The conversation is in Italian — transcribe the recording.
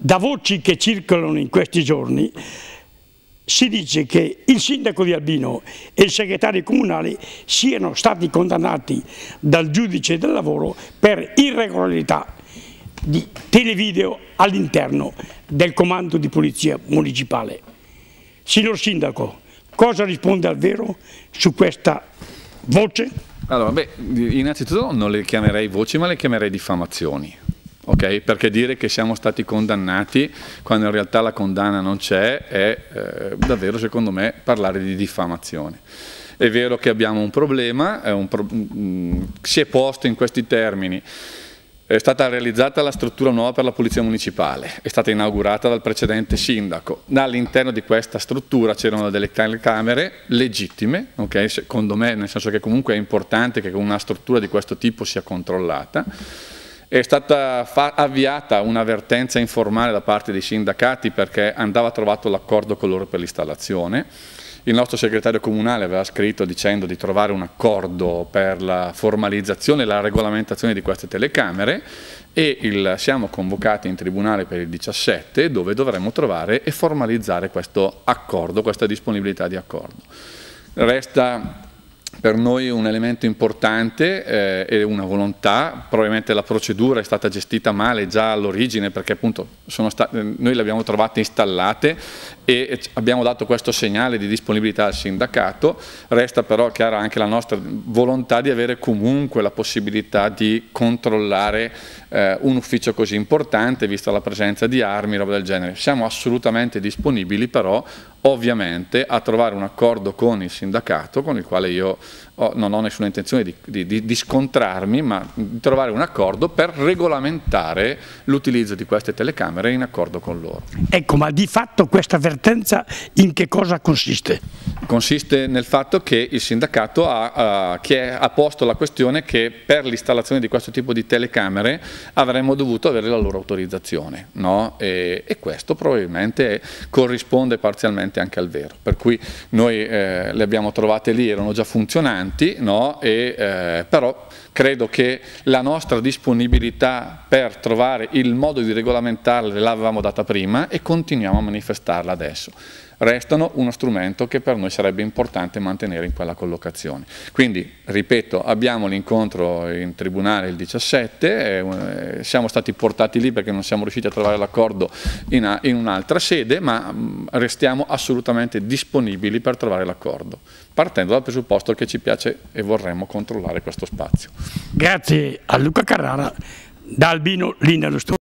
Da voci che circolano in questi giorni si dice che il sindaco di Albino e il segretario comunale siano stati condannati dal giudice del lavoro per irregolarità di televideo all'interno del comando di polizia municipale. Signor Sindaco, cosa risponde al vero su questa voce? Allora, beh, innanzitutto non le chiamerei voci ma le chiamerei diffamazioni. Okay? Perché dire che siamo stati condannati quando in realtà la condanna non c'è è eh, davvero, secondo me, parlare di diffamazione. È vero che abbiamo un problema, è un pro mm, mm, si è posto in questi termini. È stata realizzata la struttura nuova per la Polizia Municipale, è stata inaugurata dal precedente sindaco. All'interno di questa struttura c'erano delle telecamere legittime, okay? secondo me, nel senso che comunque è importante che una struttura di questo tipo sia controllata è stata avviata un'avvertenza informale da parte dei sindacati perché andava trovato l'accordo con loro per l'installazione. Il nostro segretario comunale aveva scritto dicendo di trovare un accordo per la formalizzazione e la regolamentazione di queste telecamere e il, siamo convocati in tribunale per il 17 dove dovremmo trovare e formalizzare questo accordo, questa disponibilità di accordo. Resta per noi un elemento importante eh, e una volontà, probabilmente la procedura è stata gestita male già all'origine perché appunto eh, noi le abbiamo trovate installate e abbiamo dato questo segnale di disponibilità al sindacato, resta però chiara anche la nostra volontà di avere comunque la possibilità di controllare eh, un ufficio così importante vista la presenza di armi, roba del genere. Siamo assolutamente disponibili però ovviamente a trovare un accordo con il sindacato, con il quale io ho, non ho nessuna intenzione di, di, di, scontrarmi, ma di trovare un accordo per regolamentare l'utilizzo di queste telecamere in accordo con loro. Ecco, ma di fatto questa avvertenza in che cosa consiste? consiste nel fatto che il sindacato ha, uh, che ha posto la questione che per l'installazione di questo tipo di telecamere avremmo dovuto avere la loro autorizzazione no? e, e, questo probabilmente corrisponde parzialmente anche al vero, per cui noi eh, le abbiamo trovate lì, erano già funzionanti, no? e, eh, però credo che la nostra disponibilità per trovare il modo di regolamentarle l'avevamo data prima e continuiamo a manifestarla adesso. Restano uno strumento che per noi sarebbe importante mantenere in quella collocazione. Quindi, ripeto, abbiamo l'incontro in tribunale il 17, eh, eh, siamo stati portati lì perché non siamo riusciti a trovare l'accordo in, in un'altra sede, ma mh, mm, restiamo assolutamente disponibili per trovare l'accordo, partendo dal presupposto che ci piace e vorremmo controllare questo spazio. Grazie a Luca Carrara, da Albino Lina Lo Studio.